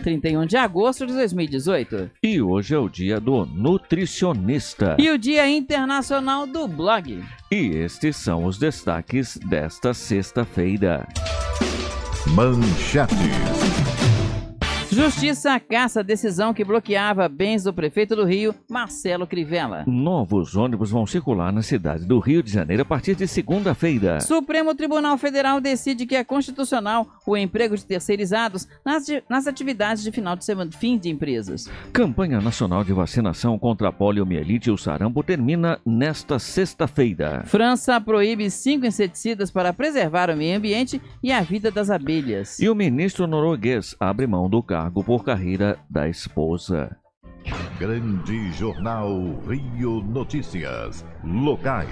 31 de agosto de 2018. E hoje é o dia do nutricionista. E o dia internacional do blog. E estes são os destaques desta sexta-feira. Manchetes. Justiça caça a decisão que bloqueava bens do prefeito do Rio, Marcelo Crivella. Novos ônibus vão circular na cidade do Rio de Janeiro a partir de segunda-feira. Supremo Tribunal Federal decide que é constitucional o emprego de terceirizados nas, nas atividades de final de semana, fim de empresas. Campanha nacional de vacinação contra a poliomielite e o sarampo termina nesta sexta-feira. França proíbe cinco inseticidas para preservar o meio ambiente e a vida das abelhas. E o ministro norueguês abre mão do carro cargo por carreira da esposa. Grande Jornal Rio Notícias. Locais.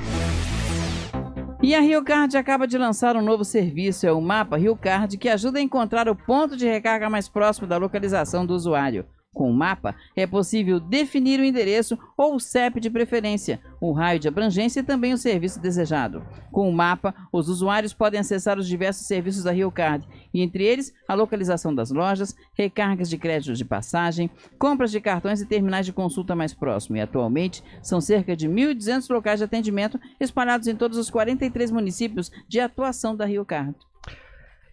E a RioCard acaba de lançar um novo serviço, é o Mapa RioCard, que ajuda a encontrar o ponto de recarga mais próximo da localização do usuário. Com o mapa, é possível definir o endereço ou o CEP de preferência, o raio de abrangência e também o serviço desejado. Com o mapa, os usuários podem acessar os diversos serviços da RioCard, e entre eles a localização das lojas, recargas de créditos de passagem, compras de cartões e terminais de consulta mais próximos. E atualmente são cerca de 1.200 locais de atendimento espalhados em todos os 43 municípios de atuação da RioCard.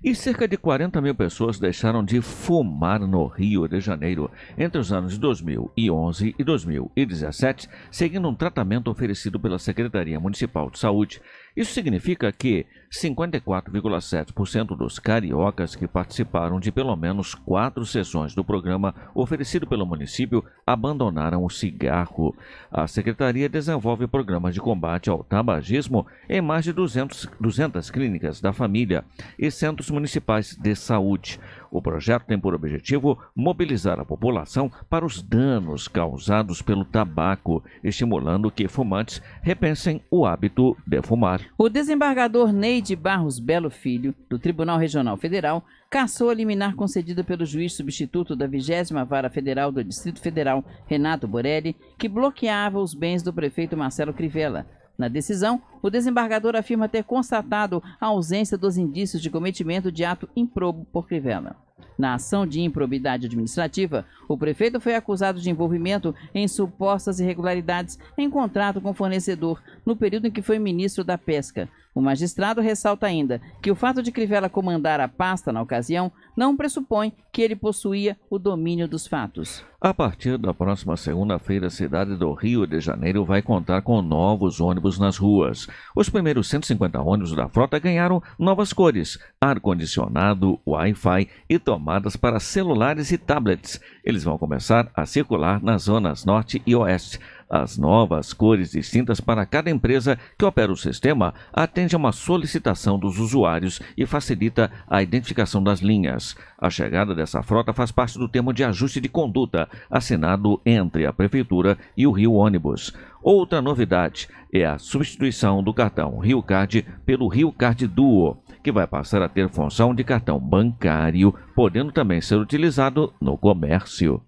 E cerca de 40 mil pessoas deixaram de fumar no Rio de Janeiro entre os anos 2011 e 2017, seguindo um tratamento oferecido pela Secretaria Municipal de Saúde isso significa que 54,7% dos cariocas que participaram de pelo menos quatro sessões do programa oferecido pelo município abandonaram o cigarro. A secretaria desenvolve programas de combate ao tabagismo em mais de 200, 200 clínicas da família e centros municipais de saúde. O projeto tem por objetivo mobilizar a população para os danos causados pelo tabaco, estimulando que fumantes repensem o hábito de fumar. O desembargador Neide Barros Belo Filho, do Tribunal Regional Federal, cassou a liminar concedida pelo juiz substituto da 20 Vara Federal do Distrito Federal, Renato Borelli, que bloqueava os bens do prefeito Marcelo Crivella. Na decisão, o desembargador afirma ter constatado a ausência dos indícios de cometimento de ato improbo por Crivella. Na ação de improbidade administrativa, o prefeito foi acusado de envolvimento em supostas irregularidades em contrato com o fornecedor no período em que foi ministro da Pesca. O magistrado ressalta ainda que o fato de Crivella comandar a pasta na ocasião não pressupõe que ele possuía o domínio dos fatos. A partir da próxima segunda-feira, a cidade do Rio de Janeiro vai contar com novos ônibus nas ruas. Os primeiros 150 ônibus da frota ganharam novas cores, ar-condicionado, Wi-Fi e tomadas para celulares e tablets. Eles vão começar a circular nas zonas norte e oeste. As novas cores distintas para cada empresa que opera o sistema atende a uma solicitação dos usuários e facilita a identificação das linhas. A chegada dessa frota faz parte do termo de ajuste de conduta assinado entre a Prefeitura e o Rio Ônibus. Outra novidade é a substituição do cartão RioCard pelo RioCard Duo, que vai passar a ter função de cartão bancário, podendo também ser utilizado no comércio.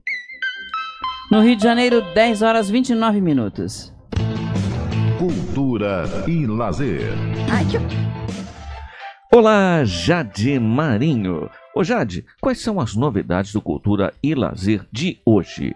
No Rio de Janeiro, 10 horas 29 minutos. Cultura e lazer. Ai, Olá, Jade Marinho. Ô Jade, quais são as novidades do Cultura e Lazer de hoje?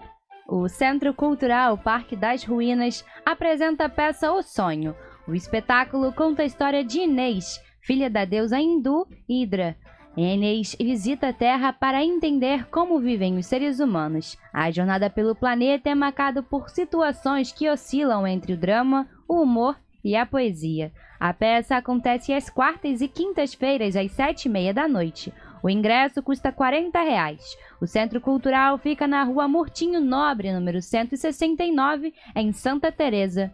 O Centro Cultural Parque das Ruínas apresenta a peça O Sonho. O espetáculo conta a história de Inês, filha da deusa hindu Hidra. Inês visita a Terra para entender como vivem os seres humanos. A jornada pelo planeta é marcada por situações que oscilam entre o drama, o humor e a poesia. A peça acontece às quartas e quintas-feiras, às sete e meia da noite. O ingresso custa R$ 40. Reais. O Centro Cultural fica na Rua Murtinho Nobre, número 169, em Santa Teresa.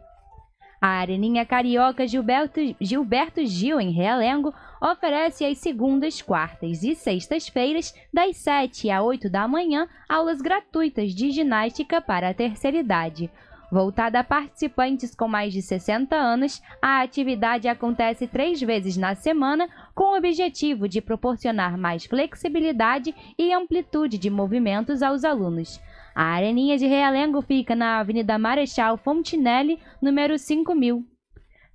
A Areninha Carioca Gilberto, Gilberto Gil, em Realengo, oferece às segundas, quartas e sextas-feiras, das 7 às 8 da manhã, aulas gratuitas de ginástica para a terceira idade. Voltada a participantes com mais de 60 anos, a atividade acontece três vezes na semana, com o objetivo de proporcionar mais flexibilidade e amplitude de movimentos aos alunos. A Areninha de Realengo fica na Avenida Marechal Fontinelli, número 5000.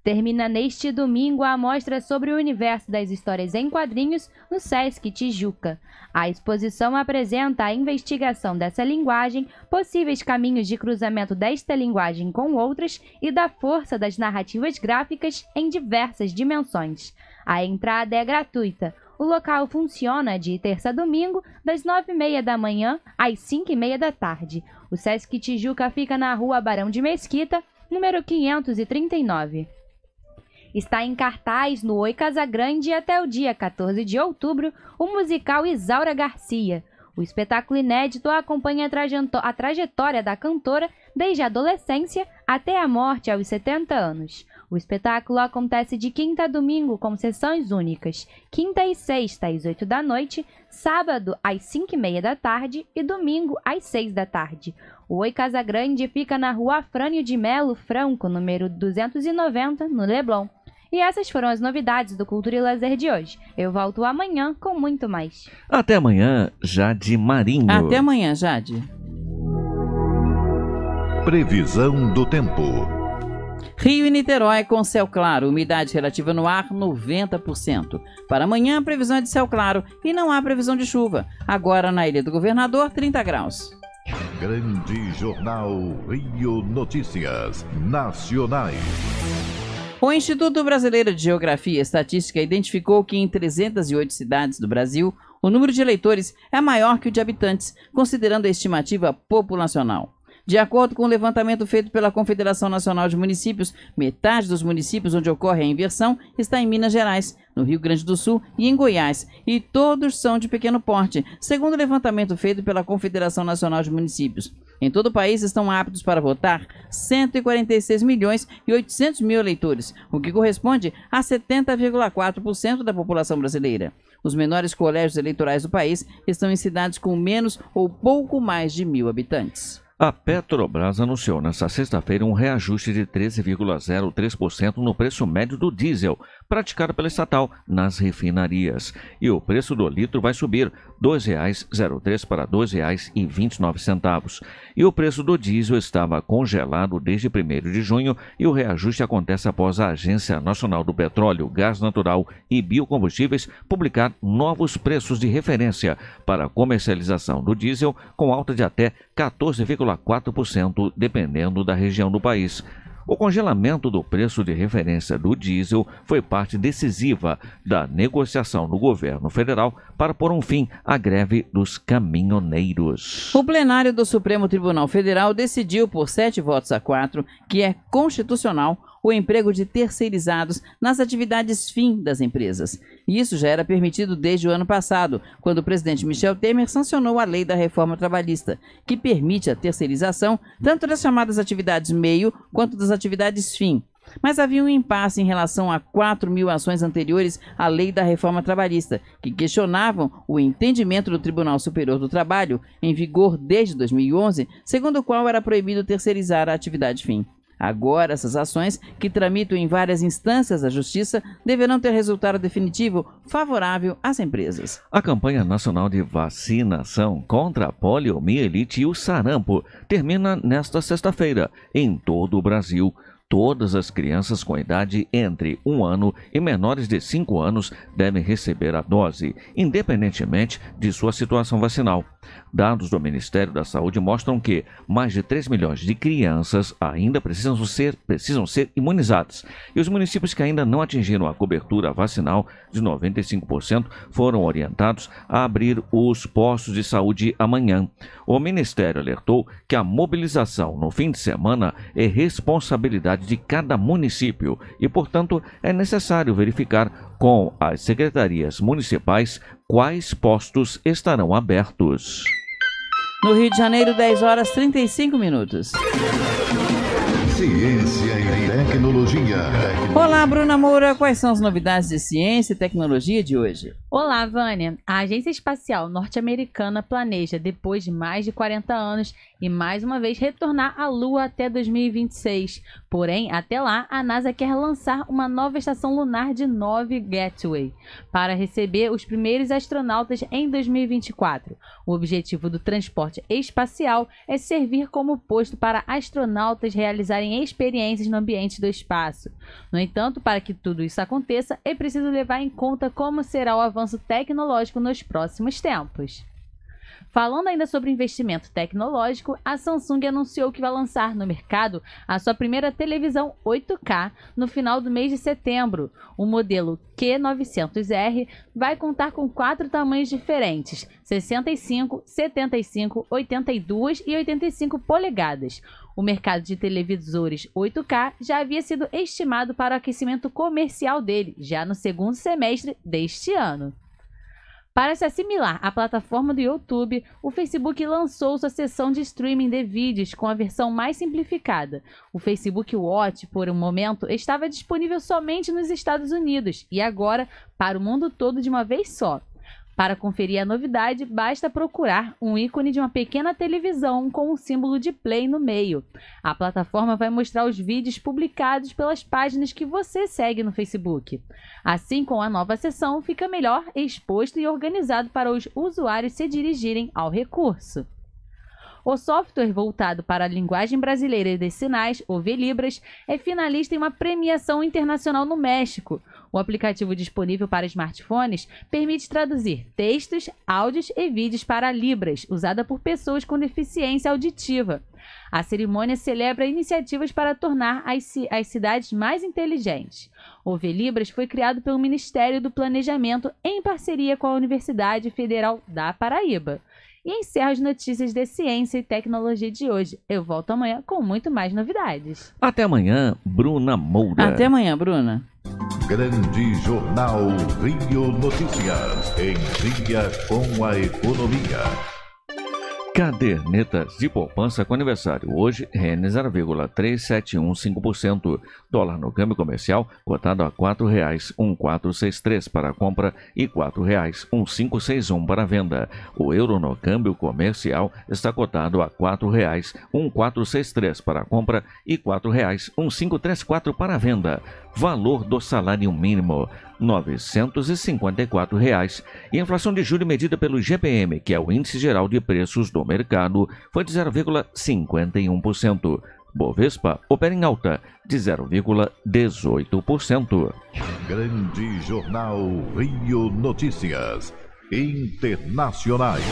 Termina neste domingo a amostra sobre o universo das histórias em quadrinhos no SESC Tijuca. A exposição apresenta a investigação dessa linguagem, possíveis caminhos de cruzamento desta linguagem com outras e da força das narrativas gráficas em diversas dimensões. A entrada é gratuita. O local funciona de terça a domingo, das 9h30 da manhã às 5h30 da tarde. O Sesc Tijuca fica na rua Barão de Mesquita, número 539. Está em cartaz no Oi Casa Grande até o dia 14 de outubro o musical Isaura Garcia. O espetáculo inédito acompanha a trajetória da cantora desde a adolescência até a morte aos 70 anos. O espetáculo acontece de quinta a domingo com sessões únicas, quinta e sexta às 8 da noite, sábado às 5 e meia da tarde e domingo às 6 da tarde. O Oi Casa Grande fica na rua Frânio de Melo Franco, número 290, no Leblon. E essas foram as novidades do Cultura e Lazer de hoje. Eu volto amanhã com muito mais. Até amanhã, Jade Marinho. Até amanhã, Jade. Previsão do tempo. Rio e Niterói com céu claro, umidade relativa no ar 90%. Para amanhã, a previsão é de céu claro e não há previsão de chuva. Agora na Ilha do Governador, 30 graus. Grande Jornal Rio Notícias Nacionais. O Instituto Brasileiro de Geografia e Estatística identificou que em 308 cidades do Brasil, o número de eleitores é maior que o de habitantes, considerando a estimativa populacional. De acordo com o levantamento feito pela Confederação Nacional de Municípios, metade dos municípios onde ocorre a inversão está em Minas Gerais, no Rio Grande do Sul e em Goiás, e todos são de pequeno porte, segundo o levantamento feito pela Confederação Nacional de Municípios. Em todo o país estão aptos para votar 146 milhões e 800 mil eleitores, o que corresponde a 70,4% da população brasileira. Os menores colégios eleitorais do país estão em cidades com menos ou pouco mais de mil habitantes. A Petrobras anunciou nesta sexta-feira um reajuste de 13,03% no preço médio do diesel, praticada pela estatal nas refinarias. E o preço do litro vai subir R$ 2,03 para R$ 2,29. E o preço do diesel estava congelado desde 1 de junho e o reajuste acontece após a Agência Nacional do Petróleo, Gás Natural e Biocombustíveis publicar novos preços de referência para a comercialização do diesel com alta de até 14,4% dependendo da região do país. O congelamento do preço de referência do diesel foi parte decisiva da negociação no governo federal para pôr um fim à greve dos caminhoneiros. O plenário do Supremo Tribunal Federal decidiu, por sete votos a quatro, que é constitucional o emprego de terceirizados nas atividades fim das empresas. Isso já era permitido desde o ano passado, quando o presidente Michel Temer sancionou a lei da reforma trabalhista, que permite a terceirização tanto das chamadas atividades meio quanto das atividades fim. Mas havia um impasse em relação a 4 mil ações anteriores à lei da reforma trabalhista, que questionavam o entendimento do Tribunal Superior do Trabalho, em vigor desde 2011, segundo o qual era proibido terceirizar a atividade fim. Agora, essas ações, que tramitam em várias instâncias da Justiça, deverão ter resultado definitivo favorável às empresas. A campanha nacional de vacinação contra a poliomielite e o sarampo termina nesta sexta-feira em todo o Brasil todas as crianças com idade entre um ano e menores de 5 anos devem receber a dose, independentemente de sua situação vacinal. Dados do Ministério da Saúde mostram que mais de 3 milhões de crianças ainda precisam ser, precisam ser imunizadas. E os municípios que ainda não atingiram a cobertura vacinal de 95% foram orientados a abrir os postos de saúde amanhã. O Ministério alertou que a mobilização no fim de semana é responsabilidade de cada município e, portanto, é necessário verificar com as secretarias municipais quais postos estarão abertos. No Rio de Janeiro, 10 horas 35 minutos. Ciência e Tecnologia. Olá, Bruna Moura. Quais são as novidades de ciência e tecnologia de hoje? Olá, Vânia. A Agência Espacial Norte-Americana planeja, depois de mais de 40 anos, e mais uma vez retornar à Lua até 2026. Porém, até lá, a NASA quer lançar uma nova estação lunar de 9 Gateway para receber os primeiros astronautas em 2024. O objetivo do transporte espacial é servir como posto para astronautas realizarem experiências no ambiente do espaço. No entanto, para que tudo isso aconteça, é preciso levar em conta como será o avanço tecnológico nos próximos tempos. Falando ainda sobre investimento tecnológico, a Samsung anunciou que vai lançar no mercado a sua primeira televisão 8K no final do mês de setembro. O modelo Q900R vai contar com quatro tamanhos diferentes: 65, 75, 82 e 85 polegadas. O mercado de televisores 8K já havia sido estimado para o aquecimento comercial dele, já no segundo semestre deste ano. Para se assimilar à plataforma do YouTube, o Facebook lançou sua seção de streaming de vídeos com a versão mais simplificada. O Facebook Watch, por um momento, estava disponível somente nos Estados Unidos e agora para o mundo todo de uma vez só. Para conferir a novidade, basta procurar um ícone de uma pequena televisão com o um símbolo de play no meio. A plataforma vai mostrar os vídeos publicados pelas páginas que você segue no Facebook. Assim, com a nova seção, fica melhor exposto e organizado para os usuários se dirigirem ao recurso. O software voltado para a linguagem brasileira de sinais, o VLibras, é finalista em uma premiação internacional no México. O aplicativo disponível para smartphones permite traduzir textos, áudios e vídeos para Libras, usada por pessoas com deficiência auditiva. A cerimônia celebra iniciativas para tornar as, as cidades mais inteligentes. O Velibras foi criado pelo Ministério do Planejamento em parceria com a Universidade Federal da Paraíba. E encerro as notícias de ciência e tecnologia de hoje. Eu volto amanhã com muito mais novidades. Até amanhã, Bruna Moura. Até amanhã, Bruna grande jornal Rio Notícias, em dia com a economia. Cadernetas de poupança com aniversário. Hoje, R$ 0,3715%. Dólar no câmbio comercial, cotado a R$ 4,1463 para compra e R$ 4,1561 para venda. O euro no câmbio comercial está cotado a R$ 4,1463 para compra e R$ 4,1534 para venda. Valor do salário mínimo R$ 954,00 e a inflação de julho medida pelo IGPM, que é o Índice Geral de Preços do Mercado, foi de 0,51%. Bovespa opera em alta de 0,18%. Grande Jornal Rio Notícias Internacionais.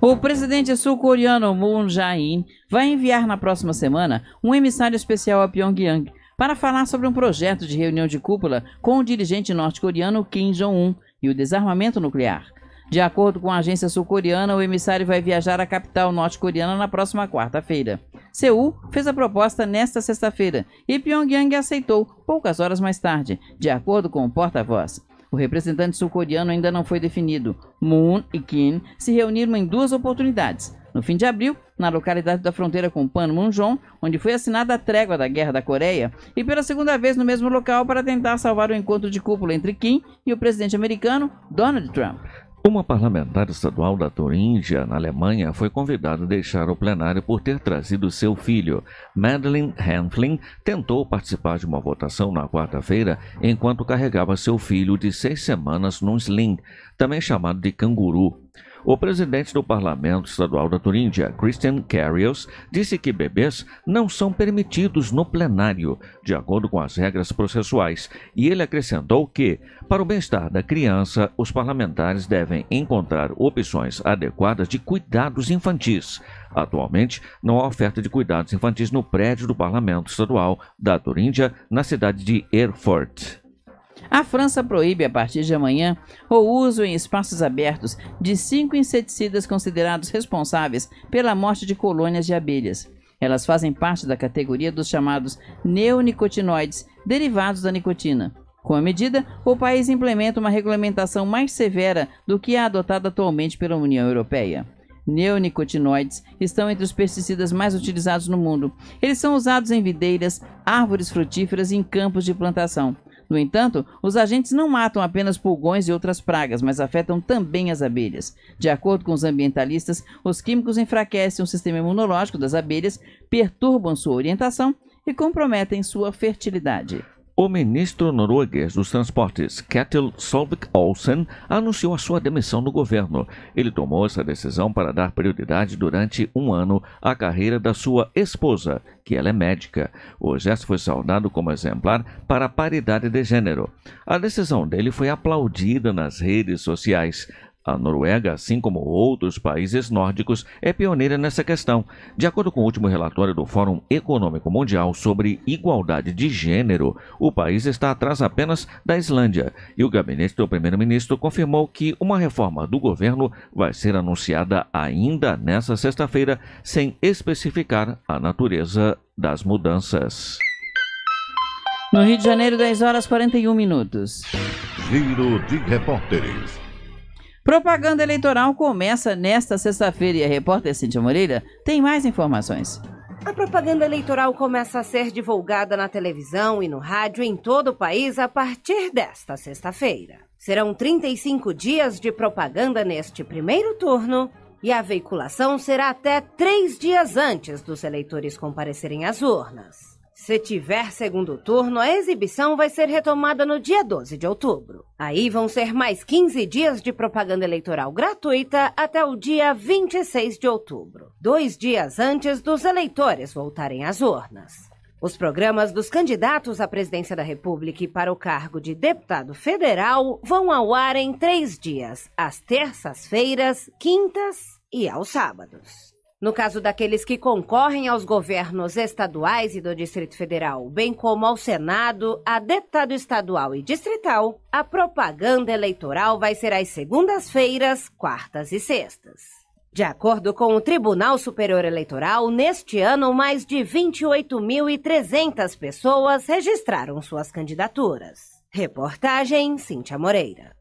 O presidente sul-coreano Moon Jae-in vai enviar na próxima semana um emissário especial a Pyongyang para falar sobre um projeto de reunião de cúpula com o dirigente norte-coreano Kim Jong-un e o desarmamento nuclear. De acordo com a agência sul-coreana, o emissário vai viajar à capital norte-coreana na próxima quarta-feira. Seul fez a proposta nesta sexta-feira e Pyongyang aceitou poucas horas mais tarde, de acordo com o porta-voz. O representante sul-coreano ainda não foi definido. Moon e Kim se reuniram em duas oportunidades, no fim de abril, na localidade da fronteira com Panmunjom, onde foi assinada a trégua da Guerra da Coreia, e pela segunda vez no mesmo local para tentar salvar o encontro de cúpula entre Kim e o presidente americano Donald Trump. Uma parlamentar estadual da Turíndia, na Alemanha, foi convidada a deixar o plenário por ter trazido seu filho. Madeleine Hanfling tentou participar de uma votação na quarta-feira enquanto carregava seu filho de seis semanas num sling, também chamado de canguru. O presidente do Parlamento Estadual da Turíndia, Christian Carrios, disse que bebês não são permitidos no plenário, de acordo com as regras processuais, e ele acrescentou que, para o bem-estar da criança, os parlamentares devem encontrar opções adequadas de cuidados infantis. Atualmente, não há oferta de cuidados infantis no prédio do Parlamento Estadual da Turíndia, na cidade de Erfurt. A França proíbe a partir de amanhã o uso em espaços abertos de cinco inseticidas considerados responsáveis pela morte de colônias de abelhas. Elas fazem parte da categoria dos chamados neonicotinoides, derivados da nicotina. Com a medida, o país implementa uma regulamentação mais severa do que a é adotada atualmente pela União Europeia. Neonicotinoides estão entre os pesticidas mais utilizados no mundo. Eles são usados em videiras, árvores frutíferas e em campos de plantação. No entanto, os agentes não matam apenas pulgões e outras pragas, mas afetam também as abelhas. De acordo com os ambientalistas, os químicos enfraquecem o sistema imunológico das abelhas, perturbam sua orientação e comprometem sua fertilidade. O ministro norueguês dos transportes, Ketil Solvik-Olsen, anunciou a sua demissão do governo. Ele tomou essa decisão para dar prioridade durante um ano à carreira da sua esposa, que ela é médica. O gesto foi saudado como exemplar para a paridade de gênero. A decisão dele foi aplaudida nas redes sociais. A Noruega, assim como outros países nórdicos, é pioneira nessa questão. De acordo com o último relatório do Fórum Econômico Mundial sobre Igualdade de Gênero, o país está atrás apenas da Islândia. E o gabinete do primeiro-ministro confirmou que uma reforma do governo vai ser anunciada ainda nesta sexta-feira, sem especificar a natureza das mudanças. No Rio de Janeiro, 10 horas 41 minutos. Giro de repórteres. Propaganda eleitoral começa nesta sexta-feira e a repórter Cintia Moreira tem mais informações. A propaganda eleitoral começa a ser divulgada na televisão e no rádio em todo o país a partir desta sexta-feira. Serão 35 dias de propaganda neste primeiro turno e a veiculação será até três dias antes dos eleitores comparecerem às urnas. Se tiver segundo turno, a exibição vai ser retomada no dia 12 de outubro. Aí vão ser mais 15 dias de propaganda eleitoral gratuita até o dia 26 de outubro, dois dias antes dos eleitores voltarem às urnas. Os programas dos candidatos à presidência da República e para o cargo de deputado federal vão ao ar em três dias, às terças-feiras, quintas e aos sábados. No caso daqueles que concorrem aos governos estaduais e do Distrito Federal, bem como ao Senado, a deputado estadual e distrital, a propaganda eleitoral vai ser às segundas-feiras, quartas e sextas. De acordo com o Tribunal Superior Eleitoral, neste ano, mais de 28.300 pessoas registraram suas candidaturas. Reportagem Cíntia Moreira.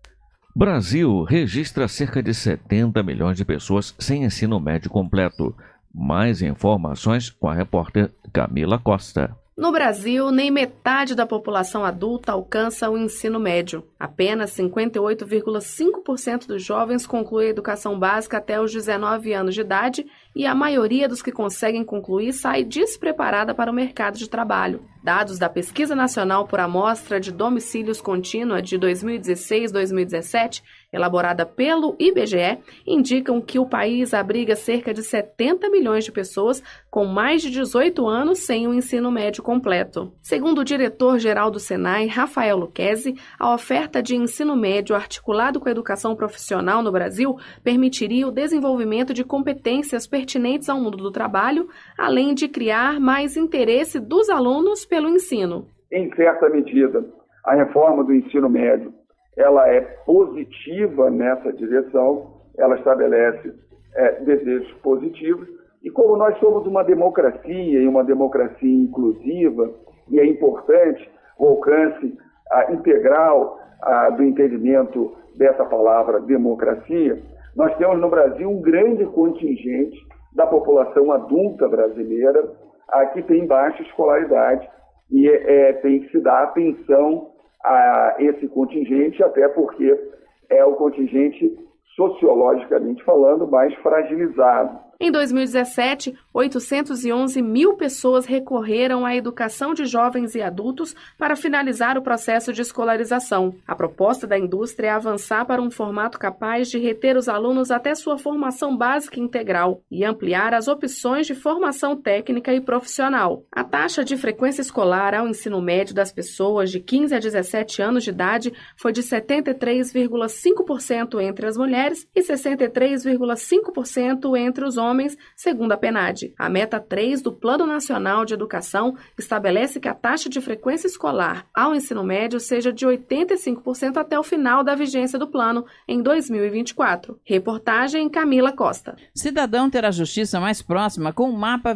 Brasil registra cerca de 70 milhões de pessoas sem ensino médio completo. Mais informações com a repórter Camila Costa. No Brasil, nem metade da população adulta alcança o ensino médio. Apenas 58,5% dos jovens conclui a educação básica até os 19 anos de idade e a maioria dos que conseguem concluir sai despreparada para o mercado de trabalho. Dados da Pesquisa Nacional por Amostra de Domicílios Contínua de 2016-2017, elaborada pelo IBGE, indicam que o país abriga cerca de 70 milhões de pessoas com mais de 18 anos sem o ensino médio completo. Segundo o diretor-geral do Senai, Rafael Luquezzi, a oferta de ensino médio articulado com a educação profissional no Brasil permitiria o desenvolvimento de competências pertinentes ao mundo do trabalho, além de criar mais interesse dos alunos pelo ensino. Em certa medida, a reforma do ensino médio ela é positiva nessa direção, ela estabelece é, desejos positivos, e como nós somos uma democracia e uma democracia inclusiva, e é importante o alcance a, integral a, do entendimento dessa palavra democracia, nós temos no Brasil um grande contingente da população adulta brasileira a, que tem baixa escolaridade e é, tem que se dar atenção a esse contingente, até porque é o contingente sociologicamente falando mais fragilizado. Em 2017, 811 mil pessoas recorreram à educação de jovens e adultos para finalizar o processo de escolarização. A proposta da indústria é avançar para um formato capaz de reter os alunos até sua formação básica integral e ampliar as opções de formação técnica e profissional. A taxa de frequência escolar ao ensino médio das pessoas de 15 a 17 anos de idade foi de 73,5% entre as mulheres e 63,5% entre os homens homens, segundo a PENAD. A meta 3 do Plano Nacional de Educação estabelece que a taxa de frequência escolar ao ensino médio seja de 85% até o final da vigência do plano, em 2024. Reportagem Camila Costa. Cidadão terá justiça mais próxima com o um mapa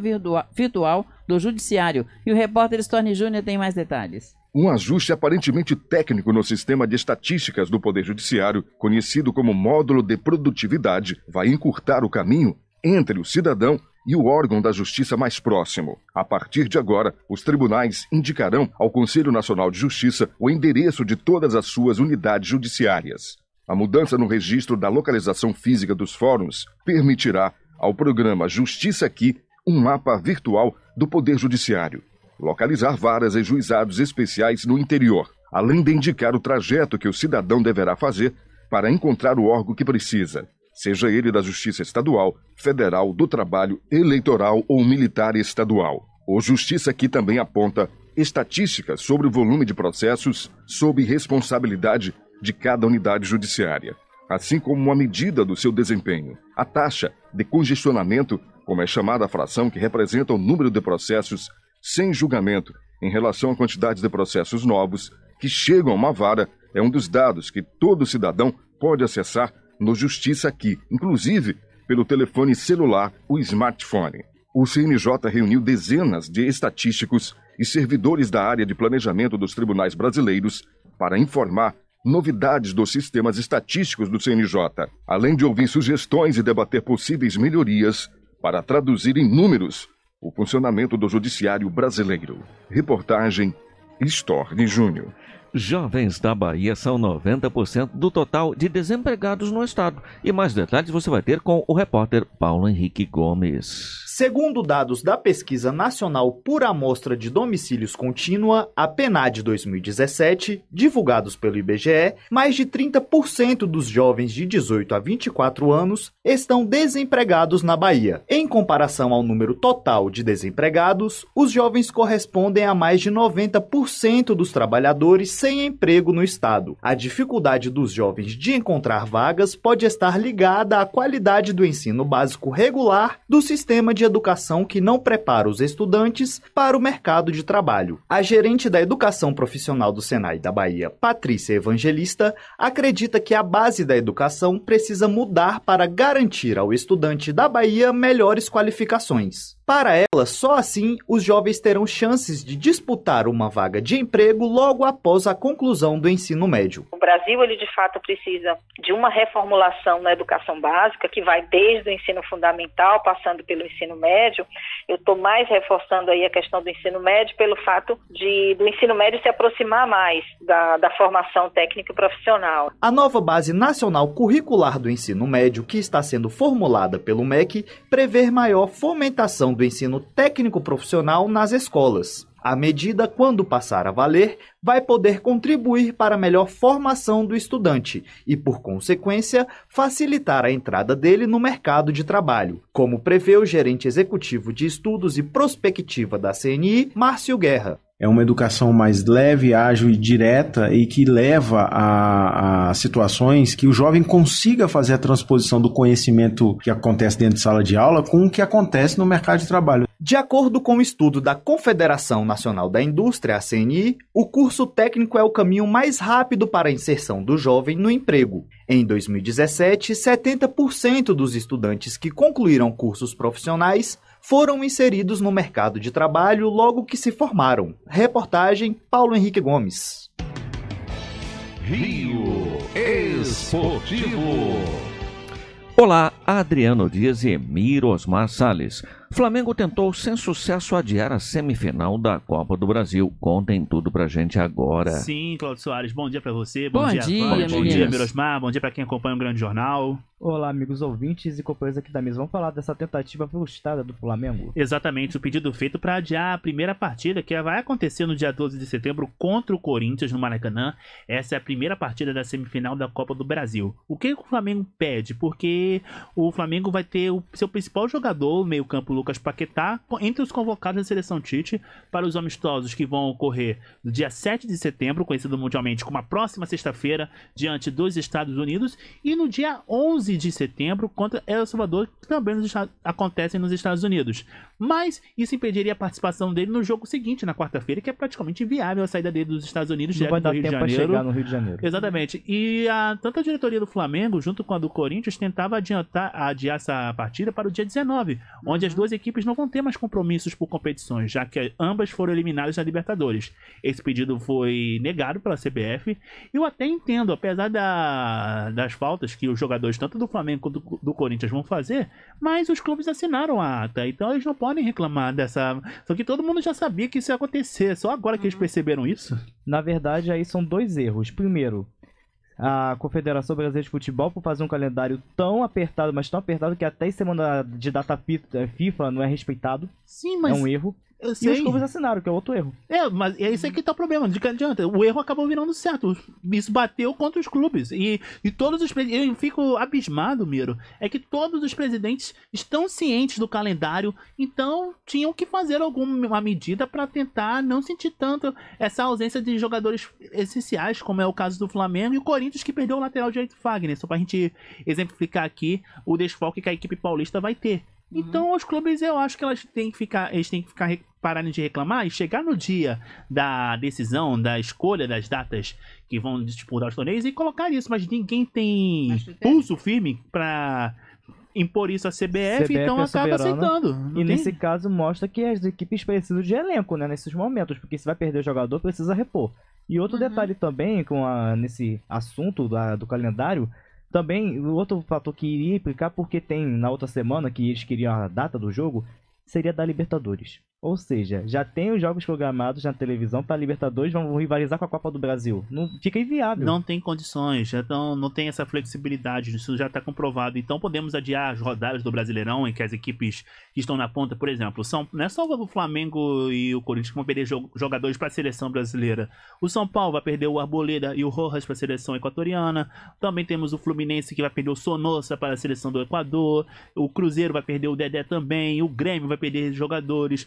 virtual do Judiciário. E o repórter Storni Júnior tem mais detalhes. Um ajuste aparentemente técnico no sistema de estatísticas do Poder Judiciário, conhecido como módulo de produtividade, vai encurtar o caminho entre o cidadão e o órgão da justiça mais próximo. A partir de agora, os tribunais indicarão ao Conselho Nacional de Justiça o endereço de todas as suas unidades judiciárias. A mudança no registro da localização física dos fóruns permitirá ao programa Justiça Aqui um mapa virtual do Poder Judiciário, localizar varas e juizados especiais no interior, além de indicar o trajeto que o cidadão deverá fazer para encontrar o órgão que precisa seja ele da Justiça Estadual, Federal, do Trabalho, Eleitoral ou Militar Estadual. O Justiça aqui também aponta estatísticas sobre o volume de processos sob responsabilidade de cada unidade judiciária, assim como a medida do seu desempenho, a taxa de congestionamento, como é chamada a fração que representa o número de processos sem julgamento em relação à quantidade de processos novos que chegam a uma vara, é um dos dados que todo cidadão pode acessar no Justiça Aqui, inclusive pelo telefone celular, o smartphone. O CNJ reuniu dezenas de estatísticos e servidores da área de planejamento dos tribunais brasileiros para informar novidades dos sistemas estatísticos do CNJ, além de ouvir sugestões e debater possíveis melhorias para traduzir em números o funcionamento do judiciário brasileiro. Reportagem Storni Júnior. Jovens da Bahia são 90% do total de desempregados no estado. E mais detalhes você vai ter com o repórter Paulo Henrique Gomes. Segundo dados da Pesquisa Nacional por Amostra de Domicílios Contínua, a PNAD 2017, divulgados pelo IBGE, mais de 30% dos jovens de 18 a 24 anos estão desempregados na Bahia. Em comparação ao número total de desempregados, os jovens correspondem a mais de 90% dos trabalhadores sem emprego no estado. A dificuldade dos jovens de encontrar vagas pode estar ligada à qualidade do ensino básico regular do sistema de de educação que não prepara os estudantes para o mercado de trabalho. A gerente da educação profissional do Senai da Bahia, Patrícia Evangelista, acredita que a base da educação precisa mudar para garantir ao estudante da Bahia melhores qualificações. Para ela, só assim os jovens terão chances de disputar uma vaga de emprego logo após a conclusão do ensino médio. O Brasil, ele de fato precisa de uma reformulação na educação básica, que vai desde o ensino fundamental, passando pelo ensino médio. Eu estou mais reforçando aí a questão do ensino médio pelo fato de do ensino médio se aproximar mais da, da formação técnica e profissional. A nova base nacional curricular do ensino médio, que está sendo formulada pelo MEC, prevê maior fomentação do ensino técnico profissional nas escolas. A medida, quando passar a valer, vai poder contribuir para a melhor formação do estudante e, por consequência, facilitar a entrada dele no mercado de trabalho, como prevê o gerente executivo de estudos e prospectiva da CNI, Márcio Guerra é uma educação mais leve, ágil e direta e que leva a, a, situações que o jovem consiga fazer a transposição do conhecimento que acontece dentro de sala de aula com o que acontece no mercado de trabalho. De acordo com o um estudo da Confederação Nacional da Indústria, a CNI, o curso técnico é o caminho mais rápido para a inserção do jovem no emprego. Em 2017, 70% dos estudantes que concluíram cursos profissionais foram inseridos no mercado de trabalho logo que se formaram. Reportagem Paulo Henrique Gomes. Rio Esportivo. Olá, Adriano Dias e Emir Osmar Salles. Flamengo tentou sem sucesso adiar a semifinal da Copa do Brasil. Contem tudo pra gente agora. Sim, Claudio Soares, bom dia para você. Bom, bom dia, dia Bom dia, Mirosmar. Bom dia para quem acompanha o Grande Jornal. Olá, amigos ouvintes e companheiros aqui da mesa. Vamos falar dessa tentativa frustrada do Flamengo? Exatamente, o pedido feito para adiar a primeira partida, que vai acontecer no dia 12 de setembro contra o Corinthians no Maracanã. Essa é a primeira partida da semifinal da Copa do Brasil. O que o Flamengo pede? Porque o Flamengo vai ter o seu principal jogador, meio-campo Lucas Paquetá entre os convocados da seleção Tite para os amistosos que vão ocorrer no dia 7 de setembro, conhecido mundialmente como a próxima sexta-feira, diante dos Estados Unidos, e no dia 11 de setembro contra El Salvador, que também nos acontecem nos Estados Unidos. Mas isso impediria a participação dele no jogo seguinte, na quarta-feira, que é praticamente inviável a saída dele dos Estados Unidos, já do Rio no Rio de Janeiro. Exatamente. E a, tanto a diretoria do Flamengo, junto com a do Corinthians, tentava adiantar, adiar essa partida para o dia 19, onde as duas equipes não vão ter mais compromissos por competições, já que ambas foram eliminadas na Libertadores. Esse pedido foi negado pela CBF. Eu até entendo, apesar da, das faltas que os jogadores, tanto do Flamengo quanto do, do Corinthians, vão fazer, mas os clubes assinaram a ata, então eles não podem reclamar dessa. Só que todo mundo já sabia que isso ia acontecer, só agora que eles uhum. perceberam isso. Na verdade, aí são dois erros. Primeiro, a Confederação Brasileira de Futebol por fazer um calendário tão apertado, mas tão apertado que até semana de data FIFA não é respeitado. Sim, mas. É um erro. Eu sei. E os clubes assinaram, que é outro erro. É, mas é isso aí que tá o problema. De que adianta? O erro acabou virando certo. Isso bateu contra os clubes. E, e todos os presidentes. Eu fico abismado, Miro. É que todos os presidentes estão cientes do calendário, então tinham que fazer alguma medida para tentar não sentir tanto essa ausência de jogadores essenciais, como é o caso do Flamengo e o Corinthians, que perdeu o lateral direito Fagner. Só pra gente exemplificar aqui o desfalque que a equipe paulista vai ter. Uhum. Então, os clubes, eu acho que elas têm que ficar, eles têm que ficar pararem de reclamar e chegar no dia da decisão, da escolha das datas que vão disputar os torneios e colocar isso, mas ninguém tem é pulso firme para impor isso à CBF, CBF então é acaba aceitando. E tem? nesse caso mostra que as equipes precisam de elenco, né, nesses momentos, porque se vai perder o jogador, precisa repor. E outro uhum. detalhe também com a, nesse assunto da, do calendário, também o outro fator que iria implicar porque tem na outra semana que eles queriam a data do jogo, seria da Libertadores. Ou seja, já tem os jogos programados na televisão para tá, Libertadores, vão rivalizar com a Copa do Brasil. Não fica inviável. Não tem condições, já tão, não tem essa flexibilidade, isso já está comprovado. Então podemos adiar as rodadas do Brasileirão em que as equipes que estão na ponta, por exemplo, são, não é só o Flamengo e o Corinthians que vão perder jogadores para a seleção brasileira. O São Paulo vai perder o Arboleda e o Rojas para a seleção equatoriana. Também temos o Fluminense que vai perder o Sonossa para a seleção do Equador. O Cruzeiro vai perder o Dedé também. O Grêmio vai perder jogadores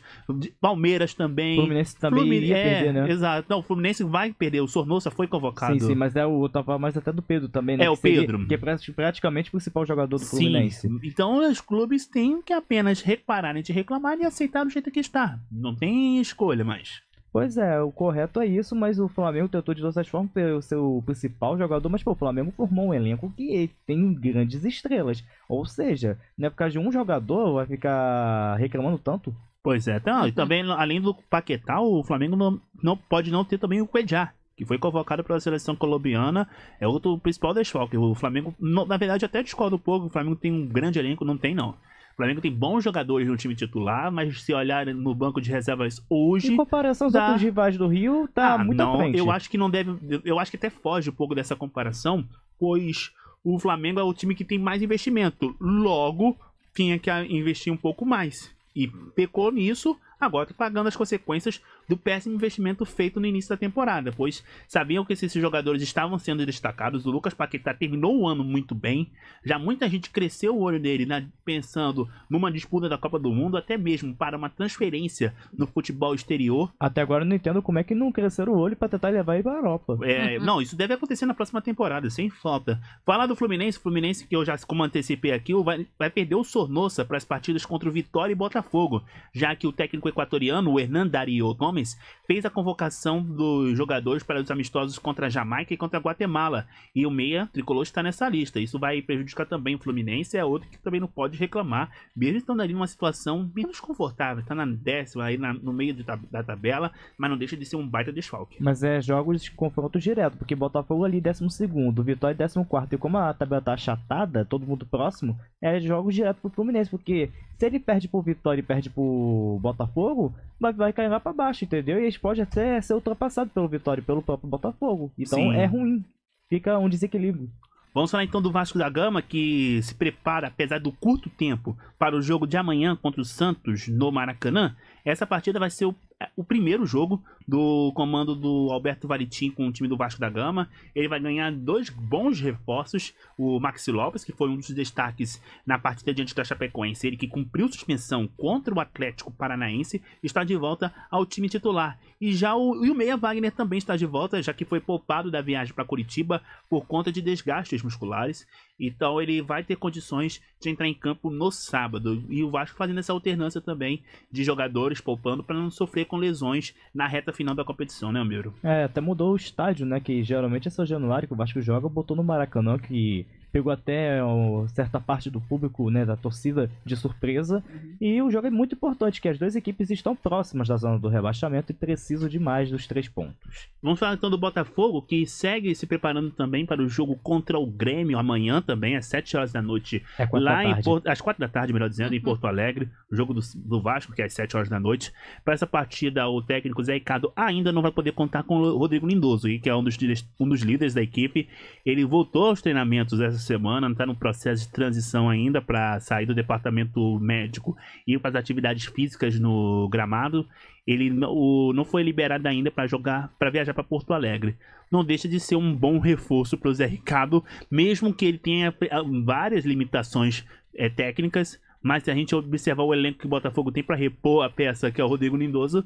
Palmeiras também. Fluminense também Fluminense, iria é, perder, né? Exato. Não, o Fluminense vai perder. O Sornosa foi convocado. Sim, sim, mas é o, eu tava mais até do Pedro também, né? É, que o seria, Pedro. Que é praticamente o principal jogador do sim. Fluminense. Então os clubes têm que apenas repararem de reclamar e aceitar do jeito que está. Não tem escolha mais. Pois é, o correto é isso, mas o Flamengo tentou de todas as formas ter o seu principal jogador, mas pô, o Flamengo formou um elenco que tem grandes estrelas. Ou seja, não é por causa de um jogador vai ficar reclamando tanto. Pois é, então, uhum. também, além do Paquetá, o Flamengo não, não pode não ter também o Cuejá, que foi convocado pela seleção colombiana, é outro principal desfalque. O Flamengo, na verdade, até discordo um pouco, o Flamengo tem um grande elenco, não tem não. O Flamengo tem bons jogadores no time titular, mas se olhar no banco de reservas hoje. Em comparação tá... outros rivais do Rio, tá ah, muito não, à frente. Eu acho que não deve. Eu acho que até foge um pouco dessa comparação, pois o Flamengo é o time que tem mais investimento. Logo, tinha que investir um pouco mais e uhum. pecou nisso, agora está pagando as consequências do péssimo investimento feito no início da temporada, pois sabiam que esses jogadores estavam sendo destacados. O Lucas Paquetá terminou o ano muito bem, já muita gente cresceu o olho nele, né, pensando numa disputa da Copa do Mundo, até mesmo para uma transferência no futebol exterior. Até agora eu não entendo como é que não cresceram o olho para tentar levar ele para a Europa. É, uhum. Não, isso deve acontecer na próxima temporada, sem falta. Falar do Fluminense, Fluminense que eu já como antecipei aqui, vai, vai perder o Sornosa para as partidas contra o Vitória e Botafogo, já que o técnico equatoriano, o Hernan Dario Gomes, homens, fez a convocação dos jogadores para os amistosos contra a Jamaica e contra a Guatemala. E o meia tricolor está nessa lista. Isso vai prejudicar também o Fluminense, é outro que também não pode reclamar, mesmo estando ali numa situação menos desconfortável. Está na décima, aí na, no meio da tabela, mas não deixa de ser um baita desfalque. Mas é jogos de confronto direto, porque Botafogo ali décimo segundo, Vitória décimo quarto, e como a tabela tá achatada, todo mundo próximo, é jogos direto para o Fluminense, porque se ele perde pro Vitória e perde pro Botafogo, vai, vai cair lá pra baixo, entendeu? E eles podem até ser ultrapassados pelo Vitória e pelo próprio Botafogo. Então Sim. é ruim. Fica um desequilíbrio. Vamos falar então do Vasco da Gama, que se prepara, apesar do curto tempo, para o jogo de amanhã contra o Santos no Maracanã. Essa partida vai ser o, é, o primeiro jogo do comando do Alberto Varitim com o time do Vasco da Gama. Ele vai ganhar dois bons reforços: o Maxi Lopes, que foi um dos destaques na partida diante da Chapecoense, ele que cumpriu suspensão contra o Atlético Paranaense, está de volta ao time titular. E já o, e o Meia Wagner também está de volta, já que foi poupado da viagem para Curitiba por conta de desgastes musculares. Então ele vai ter condições de entrar em campo no sábado. E o Vasco fazendo essa alternância também de jogadores poupando para não sofrer com lesões na reta final da competição, né, Amiro? É, até mudou o estádio, né? Que geralmente é São Januário que o Vasco joga, botou no Maracanã, que pegou até um, certa parte do público, né, da torcida, de surpresa. Uhum. E o jogo é muito importante, que as duas equipes estão próximas da zona do rebaixamento e precisam de mais dos três pontos. Vamos falar então do Botafogo, que segue se preparando também para o jogo contra o Grêmio amanhã também, às 7 horas da noite. É lá da em Porto, às 4 da tarde, melhor dizendo, em uhum. Porto Alegre. O jogo do, do Vasco, que é às 7 horas da noite. Para essa partida, o técnico Zé Ricardo ainda não vai poder contar com o Rodrigo Lindoso, que é um dos, um dos líderes da equipe. Ele voltou aos treinamentos essa semana, está no processo de transição ainda para sair do departamento médico e ir para as atividades físicas no gramado. Ele o, não foi liberado ainda para jogar, para viajar para Porto Alegre. Não deixa de ser um bom reforço para o Zé Ricardo, mesmo que ele tenha eh, várias limitações é, técnicas mas se a gente observar o elenco que o Botafogo tem para repor a peça, que é o Rodrigo Lindoso,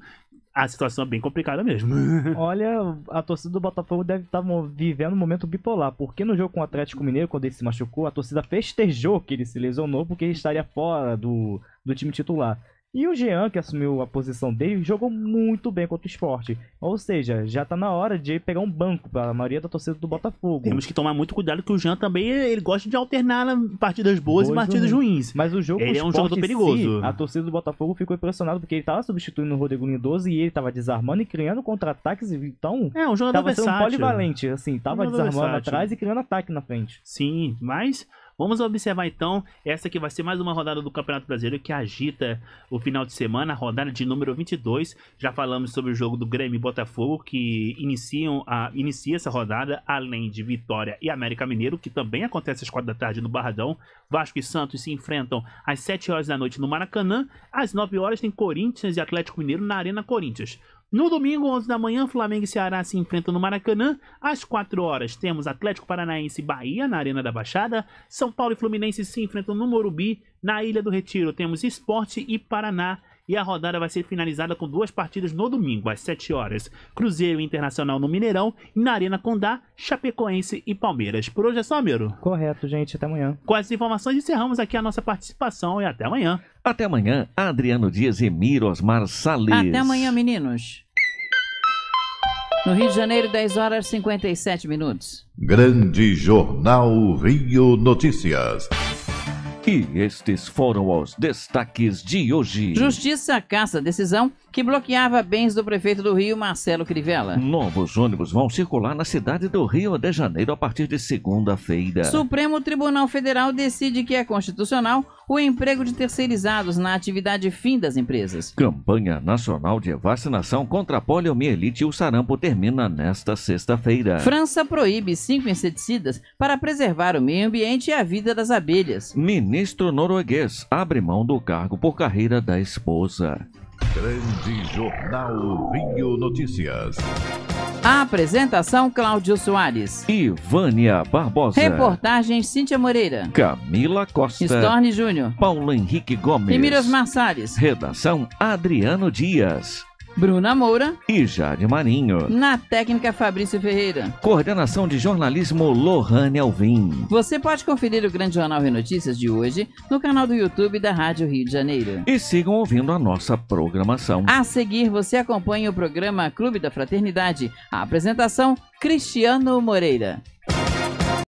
a situação é bem complicada mesmo. Olha, a torcida do Botafogo deve estar tá vivendo um momento bipolar, porque no jogo com o Atlético Mineiro, quando ele se machucou, a torcida festejou que ele se lesionou porque ele estaria fora do, do time titular. E o Jean, que assumiu a posição dele, jogou muito bem contra o esporte. Ou seja, já tá na hora de pegar um banco para a maioria da torcida do Botafogo. Temos que tomar muito cuidado que o Jean também ele gosta de alternar partidas boas Boa e partidas ruins. Mas o jogo ele é um jogador perigoso. Si, a torcida do Botafogo ficou impressionada porque ele tava substituindo o Rodrigo Lindoso e ele tava desarmando e criando contra-ataques. Então, é, um jogador tava versátil. sendo polivalente, assim, tava um desarmando versátil. atrás e criando ataque na frente. Sim, mas Vamos observar então essa que vai ser mais uma rodada do Campeonato Brasileiro que agita o final de semana, a rodada de número 22. Já falamos sobre o jogo do Grêmio e Botafogo que iniciam a, inicia essa rodada, além de Vitória e América Mineiro, que também acontece às quatro da tarde no Barradão. Vasco e Santos se enfrentam às 7 horas da noite no Maracanã. Às 9 horas tem Corinthians e Atlético Mineiro na Arena Corinthians. No domingo, 11 da manhã, Flamengo e Ceará se enfrentam no Maracanã. Às 4 horas, temos Atlético Paranaense e Bahia na Arena da Baixada. São Paulo e Fluminense se enfrentam no Morumbi. Na Ilha do Retiro, temos Esporte e Paraná e a rodada vai ser finalizada com duas partidas no domingo, às 7 horas. Cruzeiro Internacional no Mineirão e na Arena Condá, Chapecoense e Palmeiras. Por hoje é só, Miro. Correto, gente. Até amanhã. Com essas informações, encerramos aqui a nossa participação e até amanhã. Até amanhã, Adriano Dias e Miro Osmar Salles. Até amanhã, meninos. No Rio de Janeiro, 10 horas e 57 minutos. Grande Jornal Rio Notícias. E estes foram os destaques de hoje. Justiça caça decisão que bloqueava bens do prefeito do Rio, Marcelo Crivella. Novos ônibus vão circular na cidade do Rio de Janeiro a partir de segunda-feira. Supremo Tribunal Federal decide que é constitucional o emprego de terceirizados na atividade fim das empresas. Campanha nacional de vacinação contra a poliomielite e o sarampo termina nesta sexta-feira. França proíbe cinco inseticidas para preservar o meio ambiente e a vida das abelhas. Ministro norueguês abre mão do cargo por carreira da esposa. Grande Jornal Rio Notícias. apresentação Cláudio Soares. Ivânia Barbosa. Reportagem: Cíntia Moreira. Camila Costa. Storni Júnior. Paulo Henrique Gomes. E Miras Marçares. Redação Adriano Dias. Bruna Moura e Jade Marinho. Na técnica, Fabrício Ferreira. Coordenação de jornalismo, Lohane Alvim. Você pode conferir o Grande Jornal de Notícias de hoje no canal do YouTube da Rádio Rio de Janeiro. E sigam ouvindo a nossa programação. A seguir, você acompanha o programa Clube da Fraternidade. A apresentação, Cristiano Moreira.